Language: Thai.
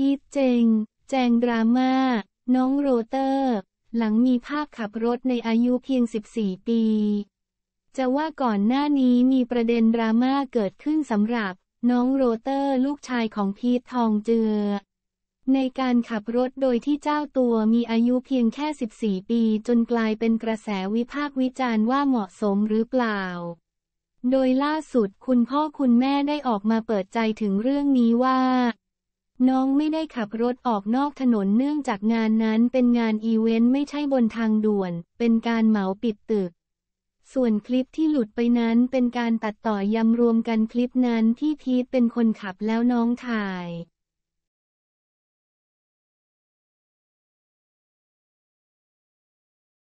ทิตย์เจงแจงดราม่าน้องโรเตอร์ หลังมีภาพขับรถในอายุเพียง 14 ปี จะว่าก่อนหน้านี้มีประเด็นดราม่าเกิดขึ้นสำหรับ น้องโรเตอร์ลูกชายของพีททองเจือในการขับรถโดยที่เจ้าตัวมีอายุเพียงแค่ 14 ปีจนกลายเป็นกระแสวิพากษ์วิจารณ์ว่าเหมาะสมหรือเปล่า โดยล่าสุดคุณพ่อคุณแม่ได้ออกมาเปิดใจถึงเรื่องนี้ว่าน้องไม่ได้ขับรถออกนอกถนนเนื่องจากงานนั้นเป็นงานอีเวนต์ไม่ใช่บนทางด่วน เป็นการเหมาปิดตึก ส่วนคลิปที่หลุดไปนั้นเป็นการตัดต่อยำรวมกันคลิปนั้นที่พีทเป็นคนขับแล้วน้องถ่าย